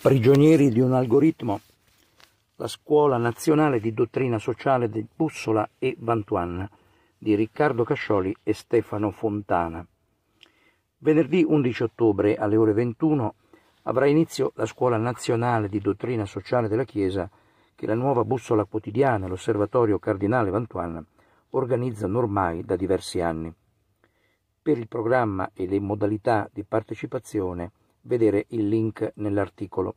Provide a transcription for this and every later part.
Prigionieri di un algoritmo, la Scuola Nazionale di Dottrina Sociale di Bussola e Vantuan di Riccardo Cascioli e Stefano Fontana. Venerdì 11 ottobre alle ore 21 avrà inizio la Scuola Nazionale di Dottrina Sociale della Chiesa che la nuova bussola quotidiana, l'Osservatorio Cardinale Vantuan, organizzano ormai da diversi anni. Per il programma e le modalità di partecipazione vedere il link nell'articolo.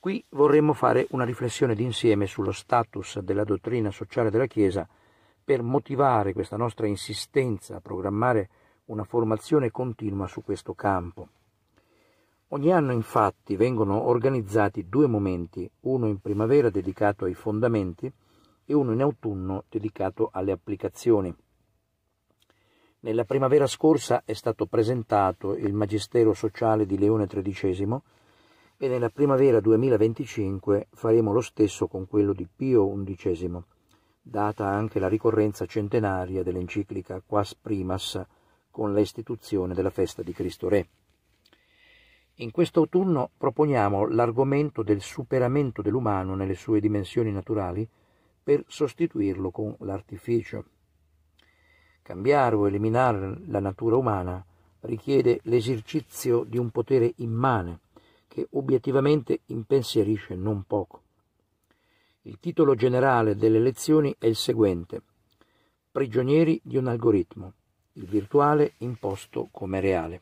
Qui vorremmo fare una riflessione d'insieme sullo status della dottrina sociale della Chiesa per motivare questa nostra insistenza a programmare una formazione continua su questo campo. Ogni anno infatti vengono organizzati due momenti, uno in primavera dedicato ai fondamenti e uno in autunno dedicato alle applicazioni. Nella primavera scorsa è stato presentato il Magistero Sociale di Leone XIII e nella primavera 2025 faremo lo stesso con quello di Pio XI, data anche la ricorrenza centenaria dell'enciclica Quas Primas con l'istituzione della festa di Cristo Re. In questo autunno proponiamo l'argomento del superamento dell'umano nelle sue dimensioni naturali per sostituirlo con l'artificio. Cambiare o eliminare la natura umana richiede l'esercizio di un potere immane che obiettivamente impensierisce non poco. Il titolo generale delle lezioni è il seguente Prigionieri di un algoritmo, il virtuale imposto come reale.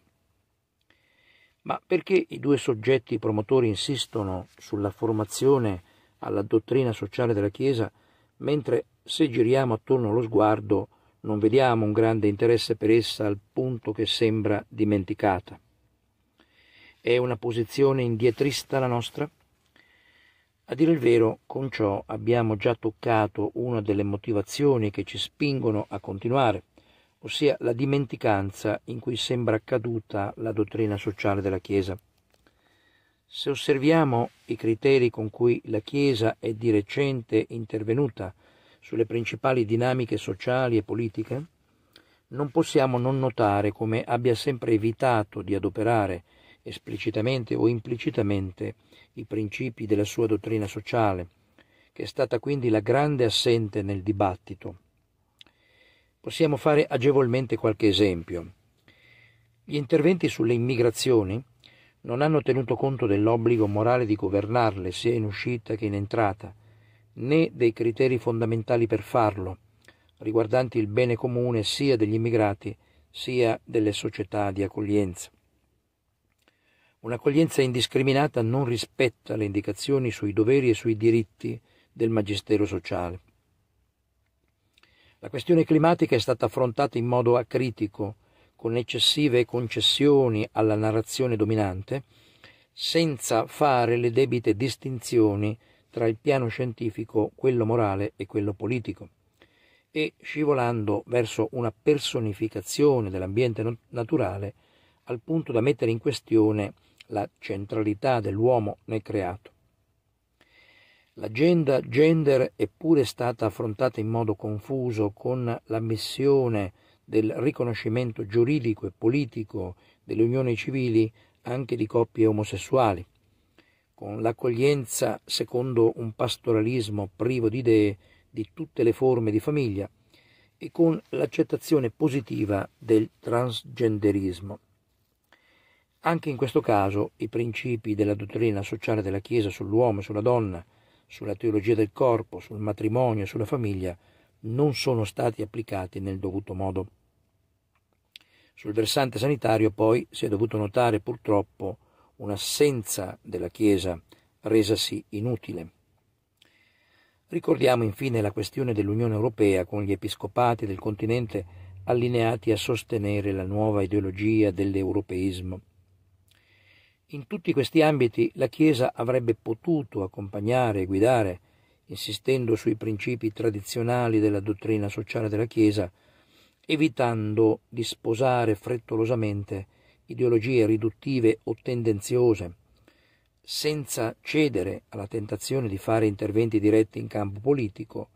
Ma perché i due soggetti promotori insistono sulla formazione alla dottrina sociale della Chiesa, mentre se giriamo attorno allo sguardo non vediamo un grande interesse per essa al punto che sembra dimenticata. È una posizione indietrista la nostra? A dire il vero, con ciò abbiamo già toccato una delle motivazioni che ci spingono a continuare, ossia la dimenticanza in cui sembra caduta la dottrina sociale della Chiesa. Se osserviamo i criteri con cui la Chiesa è di recente intervenuta sulle principali dinamiche sociali e politiche, non possiamo non notare come abbia sempre evitato di adoperare esplicitamente o implicitamente i principi della sua dottrina sociale, che è stata quindi la grande assente nel dibattito. Possiamo fare agevolmente qualche esempio. Gli interventi sulle immigrazioni non hanno tenuto conto dell'obbligo morale di governarle sia in uscita che in entrata, né dei criteri fondamentali per farlo, riguardanti il bene comune sia degli immigrati sia delle società di accoglienza. Un'accoglienza indiscriminata non rispetta le indicazioni sui doveri e sui diritti del magistero sociale. La questione climatica è stata affrontata in modo acritico, con eccessive concessioni alla narrazione dominante, senza fare le debite distinzioni tra il piano scientifico, quello morale e quello politico e scivolando verso una personificazione dell'ambiente naturale al punto da mettere in questione la centralità dell'uomo nel creato. L'agenda gender è pure stata affrontata in modo confuso con l'ammissione del riconoscimento giuridico e politico delle unioni civili anche di coppie omosessuali con l'accoglienza secondo un pastoralismo privo di idee di tutte le forme di famiglia e con l'accettazione positiva del transgenderismo. Anche in questo caso i principi della dottrina sociale della Chiesa sull'uomo e sulla donna, sulla teologia del corpo, sul matrimonio e sulla famiglia non sono stati applicati nel dovuto modo. Sul versante sanitario poi si è dovuto notare purtroppo un'assenza della Chiesa resasi inutile. Ricordiamo infine la questione dell'Unione Europea con gli episcopati del continente allineati a sostenere la nuova ideologia dell'europeismo. In tutti questi ambiti la Chiesa avrebbe potuto accompagnare e guidare, insistendo sui principi tradizionali della dottrina sociale della Chiesa, evitando di sposare frettolosamente ideologie riduttive o tendenziose, senza cedere alla tentazione di fare interventi diretti in campo politico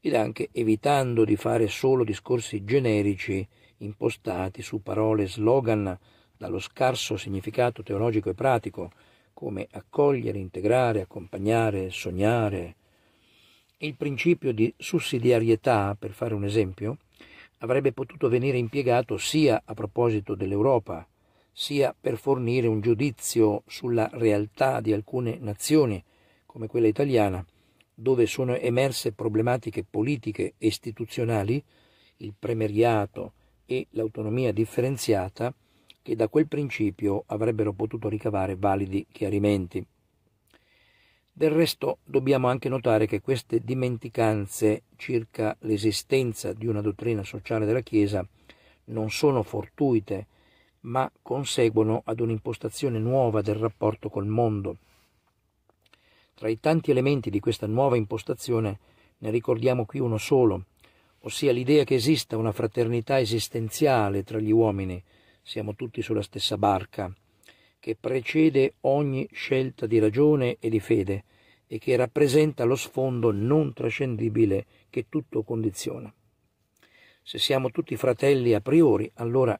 ed anche evitando di fare solo discorsi generici impostati su parole slogan dallo scarso significato teologico e pratico, come accogliere, integrare, accompagnare, sognare. Il principio di sussidiarietà, per fare un esempio, avrebbe potuto venire impiegato sia a proposito dell'Europa, sia per fornire un giudizio sulla realtà di alcune nazioni, come quella italiana, dove sono emerse problematiche politiche e istituzionali, il premeriato e l'autonomia differenziata, che da quel principio avrebbero potuto ricavare validi chiarimenti. Del resto dobbiamo anche notare che queste dimenticanze circa l'esistenza di una dottrina sociale della Chiesa non sono fortuite, ma conseguono ad un'impostazione nuova del rapporto col mondo. Tra i tanti elementi di questa nuova impostazione ne ricordiamo qui uno solo, ossia l'idea che esista una fraternità esistenziale tra gli uomini, siamo tutti sulla stessa barca, che precede ogni scelta di ragione e di fede e che rappresenta lo sfondo non trascendibile che tutto condiziona. Se siamo tutti fratelli a priori, allora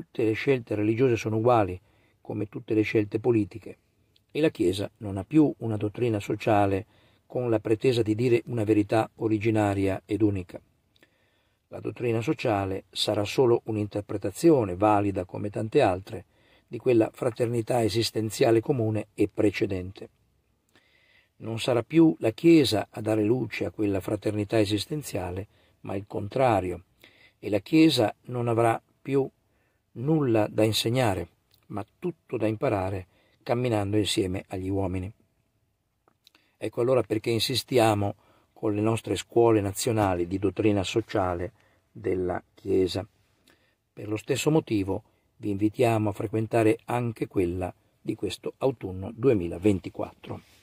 tutte le scelte religiose sono uguali, come tutte le scelte politiche, e la Chiesa non ha più una dottrina sociale con la pretesa di dire una verità originaria ed unica. La dottrina sociale sarà solo un'interpretazione valida come tante altre di quella fraternità esistenziale comune e precedente. Non sarà più la Chiesa a dare luce a quella fraternità esistenziale, ma il contrario, e la Chiesa non avrà più nulla da insegnare, ma tutto da imparare camminando insieme agli uomini. Ecco allora perché insistiamo con le nostre scuole nazionali di dottrina sociale della Chiesa. Per lo stesso motivo vi invitiamo a frequentare anche quella di questo autunno 2024.